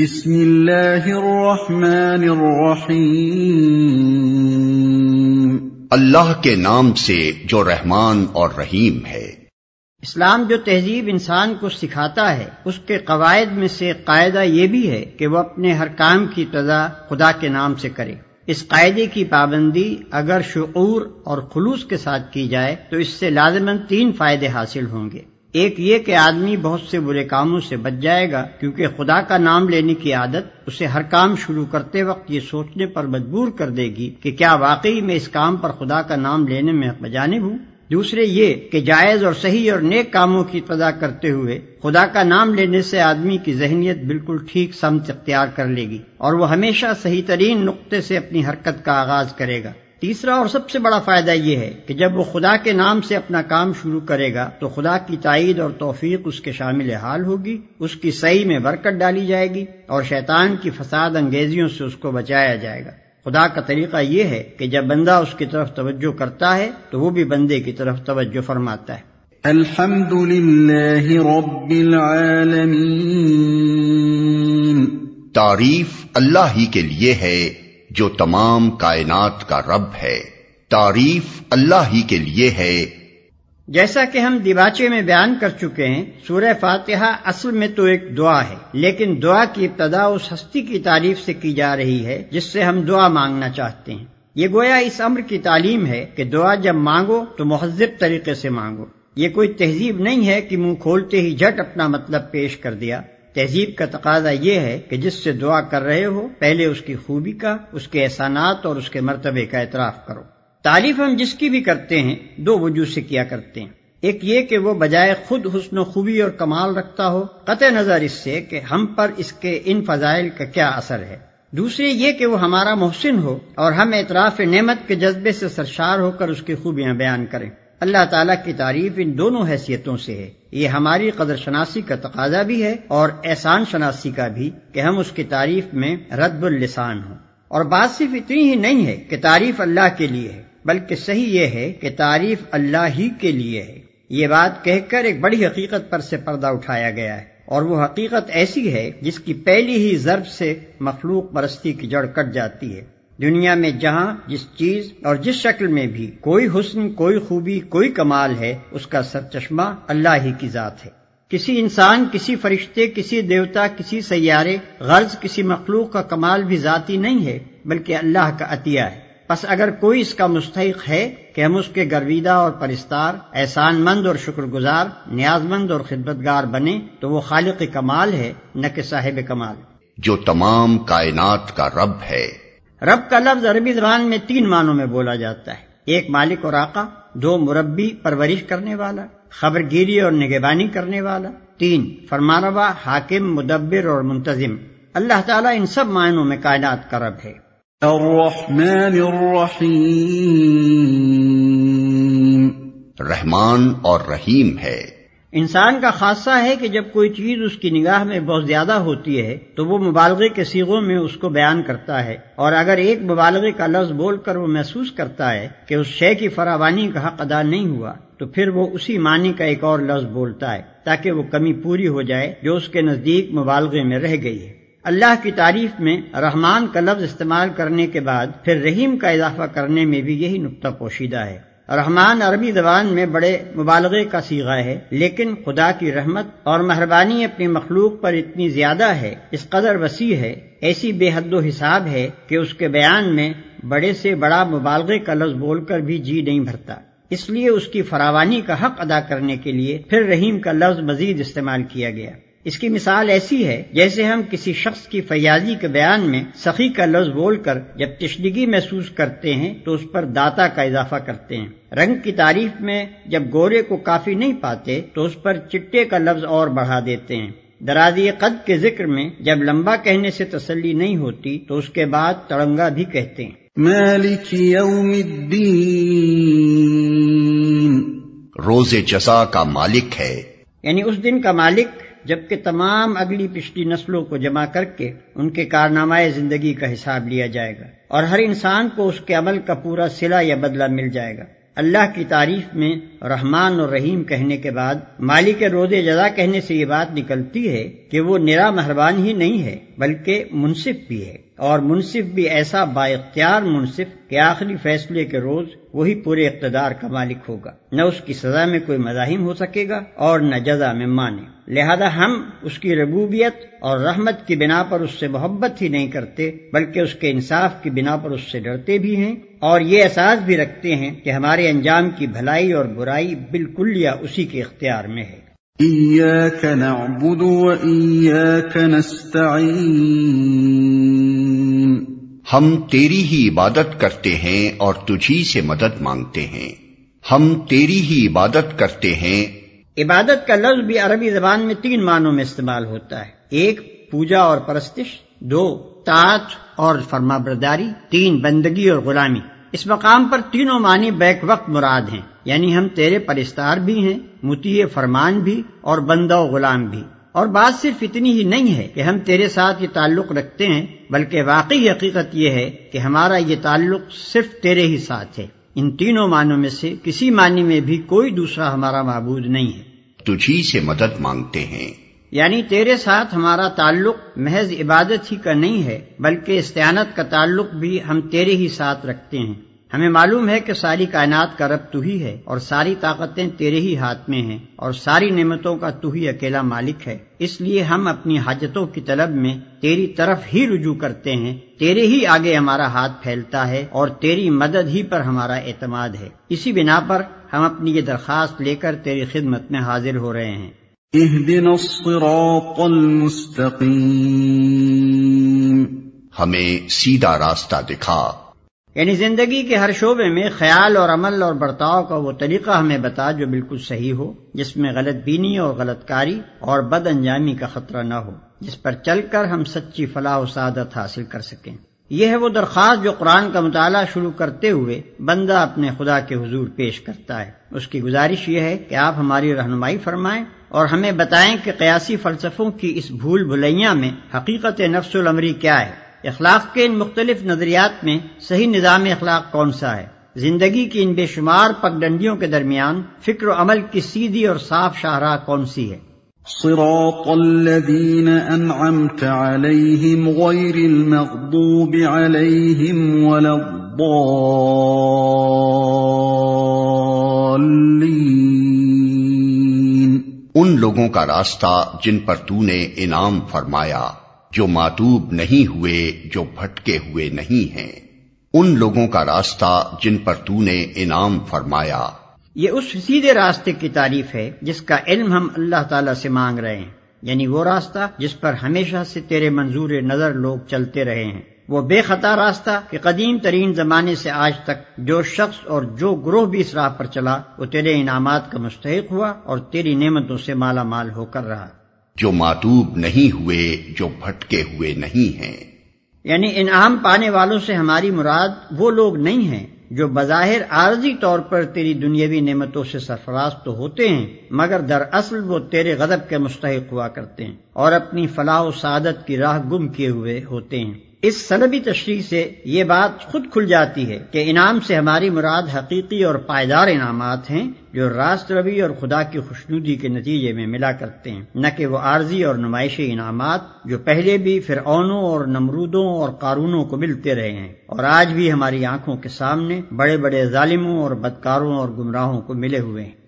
अल्लाह के नाम से जो रहमान और रहीम है इस्लाम जो तहजीब इंसान को सिखाता है उसके कवायद में से कायदा ये भी है कि वह अपने हर काम की तदा खुदा के नाम से करे इस कायदे की पाबंदी अगर शुरू और खुलूस के साथ की जाए तो इससे लाजमन तीन फायदे हासिल होंगे एक ये कि आदमी बहुत से बुरे कामों से बच जाएगा क्योंकि खुदा का नाम लेने की आदत उसे हर काम शुरू करते वक्त ये सोचने पर मजबूर कर देगी कि क्या वाकई में इस काम पर खुदा का नाम लेने में बजानब हूँ दूसरे ये कि जायज और सही और नेक कामों की इब्तदा करते हुए खुदा का नाम लेने से आदमी की जहनीत बिल्कुल ठीक समझ इख्तियार कर लेगी और वह हमेशा सही तरीन नुकते से अपनी हरकत का आगाज करेगा तीसरा और सबसे बड़ा फायदा यह है कि जब वो खुदा के नाम से अपना काम शुरू करेगा तो खुदा की तइद और तोफीक उसके शामिल हाल होगी उसकी सही में बरकत डाली जाएगी और शैतान की फसाद अंगेजियों से उसको बचाया जाएगा खुदा का तरीका यह है कि जब बंदा उसकी तरफ तवज्जो करता है तो वो भी बंदे की तरफ तवज्जो फरमाता है तारीफ अल्लाह ही के लिए है जो तमाम कायनात का रब है तारीफ अल्लाह ही के लिए है जैसा कि हम दिबाचे में बयान कर चुके हैं सूर्य फातिहा असल में तो एक दुआ है लेकिन दुआ की इब्तदा उस हस्ती की तारीफ से की जा रही है जिससे हम दुआ मांगना चाहते हैं ये गोया इस अम्र की तालीम है कि दुआ जब मांगो तो महजब तरीके से मांगो ये कोई तहजीब नहीं है कि मुंह खोलते ही झट अपना मतलब पेश कर दिया तहजीब का तकाजा यह है कि जिससे दुआ कर रहे हो पहले उसकी खूबी का उसके एहसानात और उसके मरतबे का एतराफ़ करो तारीफ हम जिसकी भी करते हैं दो वजूद से किया करते हैं एक ये कि वो बजाय खुद हसन खूबी और कमाल रखता हो कत नज़र इससे कि हम पर इसके इन फजाइल का क्या असर है दूसरे ये कि वो हमारा मोहसिन हो और हम एतराफ़ नमत के जज्बे से सरशार होकर उसकी खूबियाँ बयान करें अल्लाह ताला की तारीफ इन दोनों हैसियतों से है ये हमारी कदर शनासी का तकाजा भी है और एहसान शनासी का भी कि हम उसकी तारीफ में रद्दुल्लिसान हों और बात सिर्फ इतनी ही नहीं है कि तारीफ अल्लाह के लिए है बल्कि सही यह है कि तारीफ अल्लाह ही के लिए है ये बात कहकर एक बड़ी हकीकत पर से पर्दा उठाया गया है और वो हकीकत ऐसी है जिसकी पहली ही जरब से मखलूक परस्ती की जड़ कट जाती है दुनिया में जहाँ जिस चीज और जिस शक्ल में भी कोई हुस्न कोई खूबी कोई कमाल है उसका सर चश्मा अल्लाह ही की जात है किसी इंसान किसी फरिश्ते किसी देवता किसी सैारे गर्ज किसी मखलूक का कमाल भी जाती नहीं है बल्कि अल्लाह का अतिया है बस अगर कोई इसका मुस्तक है कि हम उसके गर्विदा और परिस्तार मंद और शुक्रगुजार न्याजमंद और खिदमतगार बने तो वो खालिक कमाल है न कि साहेब कमाल जो तमाम कायनात का रब है रब का लफ्ज अरबी जबान में तीन मानों में बोला जाता है एक मालिक और आका दो मुरबी परवरिश करने वाला खबरगिरी और निगेबानी करने वाला तीन फरमानवा हाकिम मुदब्बिर और मुंतजिम अल्लाह ताला इन सब मायनों में कायनात का रब है रहमान और रहीम है इंसान का खासा है कि जब कोई चीज उसकी निगाह में बहुत ज्यादा होती है तो वो मुबालगे के सीगों में उसको बयान करता है और अगर एक मुबालगे का लफ्ज बोलकर वो महसूस करता है कि उस शय की फरावानी का हक अदा नहीं हुआ तो फिर वो उसी मानी का एक और लफ्ज बोलता है ताकि वो कमी पूरी हो जाए जो उसके नजदीक मुबालगे में रह गई है अल्लाह की तारीफ में रहमान का लफ्ज इस्तेमाल करने के बाद फिर रहीम का इजाफा करने में भी यही नुकता पोशीदा है रहमान अरबी जबान में बड़े मुबालगे का सीगा है लेकिन खुदा की रहमत और मेहरबानी अपनी मखलूक पर इतनी ज्यादा है इस कदर वसी है ऐसी बेहद हिसाब है कि उसके बयान में बड़े से बड़ा मुबालगे का लफ्ज बोलकर भी जी नहीं भरता इसलिए उसकी फरावानी का हक अदा करने के लिए फिर रहीम का लफ्ज मजीद इस्तेमाल किया गया इसकी मिसाल ऐसी है जैसे हम किसी शख्स की फयाजी के बयान में सखी का लफ्ज बोलकर जब तश्दगी महसूस करते हैं तो उस पर दाता का इजाफा करते हैं रंग की तारीफ में जब गोरे को काफी नहीं पाते तो उस पर चिट्टे का लफ्ज और बढ़ा देते हैं दराजी कद के जिक्र में जब लंबा कहने से तसल्ली नहीं होती तो उसके बाद तड़ंगा भी कहते हैं मालिक रोजे जसा का मालिक है यानी उस दिन का मालिक जबकि तमाम अगली पिछली नस्लों को जमा करके उनके कारनामाए जिंदगी का हिसाब लिया जाएगा और हर इंसान को उसके अमल का पूरा सिला या बदला मिल जाएगा अल्लाह की तारीफ में रहमान और रहीम कहने के बाद मालिक रोजे जदा कहने से ये बात निकलती है कि वो निरा मेहरबान ही नहीं है बल्कि मुनसिफ भी है और मुनसिफ भी ऐसा बाख्तियार मुनसिफ के आखिरी फैसले के रोज वही पूरे इकतदार का मालिक होगा न उसकी सजा में कोई मजाहिम हो सकेगा और न जजा में माने लिहाजा हम उसकी रबूबियत और रहमत की बिना पर उससे मोहब्बत ही नहीं करते बल्कि उसके इंसाफ की बिना पर उससे डरते भी हैं और ये एहसास भी रखते हैं कि हमारे अंजाम की भलाई और बुराई बिल्कुल या उसी के इख्तियार में है हम तेरी ही इबादत करते हैं और तुझी से मदद मांगते हैं हम तेरी ही इबादत करते हैं इबादत का लफ्ज भी अरबी जबान में तीन मानों में इस्तेमाल होता है एक पूजा और परस्तिश दो तात और फर्माबरदारी तीन बंदगी और गुलामी इस मकाम पर तीनों मानी बैक वक्त मुराद हैं यानी हम तेरे परिस्तार भी हैं मुतीय फरमान भी और बंदा गुलाम भी और बात सिर्फ इतनी ही नहीं है कि हम तेरे साथ ये ताल्लुक रखते हैं बल्कि वाकई हकीकत यह है कि हमारा ये ताल्लुक सिर्फ तेरे ही साथ है इन तीनों मानों में से किसी मानी में भी कोई दूसरा हमारा मबूद नहीं है तुझी से मदद मांगते हैं यानी तेरे साथ हमारा ताल्लुक महज इबादत ही का नहीं है बल्कि इस्तानत का ताल्लुक भी हम तेरे ही साथ रखते हैं हमें मालूम है कि सारी कायनात का रब तू ही है और सारी ताकतें तेरे ही हाथ में हैं और सारी नेमतों का तू ही अकेला मालिक है इसलिए हम अपनी हाजतों की तलब में तेरी तरफ ही रुजू करते हैं तेरे ही आगे हमारा हाथ फैलता है और तेरी मदद ही पर हमारा एतमाद है इसी बिना पर हम अपनी ये दरख्वास्त लेकर तेरी खिदमत में हाजिर हो रहे हैं हमें सीधा रास्ता दिखा यानी जिंदगी के हर शोबे में ख्याल और अमल और बर्ताव का वो तरीका हमें बता जो बिल्कुल सही हो जिसमें गलत बीनी और गलतकारी और बद अंजामी का खतरा न हो जिस पर चलकर हम सच्ची फलाह और सादत हासिल कर सकें यह है वो दरख्वास्त जो कुरान का मताल शुरू करते हुए बंदा अपने खुदा के हजूर पेश करता है उसकी गुजारिश यह है कि आप हमारी रहनुमाई फरमाएं और हमें बताएं कि कयासी फ़लसफ़ों की इस भूल भुलैया में हकीकत अमरी क्या है इखलाक के इन मुख्तलिफ नज़रियात में सही निज़ाम अखलाक कौन सा है जिंदगी की इन बेशुमार पगडंडियों के दरमियान फिक्र अमल की सीधी और साफ शाहराह कौन सी है صراط الذين أنعمت عليهم غير المغضوب عليهم ولا الضالين लोगों का रास्ता जिन पर तूने इनाम फरमाया जो मातूब नहीं हुए जो भटके हुए नहीं हैं उन लोगों का रास्ता जिन पर तूने इनाम फरमाया ये उस सीधे रास्ते की तारीफ है जिसका इल्म हम अल्लाह ताला से मांग रहे हैं यानी वो रास्ता जिस पर हमेशा से तेरे मंजूर नजर लोग चलते रहे हैं वो बेखता रास्ता कि कदीम तरीन जमाने से आज तक जो शख्स और जो ग्रोह भी इस राह पर चला वो तेरे इनामात का मुस्तक हुआ और तेरी नियमतों से माला माल होकर रहा जो मातूब नहीं हुए जो भटके हुए नहीं है यानी इन आम पाने वालों से हमारी मुराद वो लोग नहीं है जो बज़ाहिर आरजी तौर पर तेरी दुनियावी नेमतों से सरफराज तो होते हैं मगर दरअसल वो तेरे गदब के मुस्तक हुआ करते हैं और अपनी फलाह सादत की राह गुम किए हुए होते हैं इस सलबी तशरी से ये बात खुद खुल जाती है कि इनाम से हमारी मुराद हकीकी और पायदार इनाम हैं जो रास्त रवि और खुदा की खुशनुदी के नतीजे में मिला करते हैं न कि वो आर्जी और नुमाइशी इनाम जो पहले भी फिरौनों और नमरूदों और कानूनों को मिलते रहे हैं और आज भी हमारी आंखों के सामने बड़े बड़े जालिमों और बदकारों और गुमराहों को मिले हुए हैं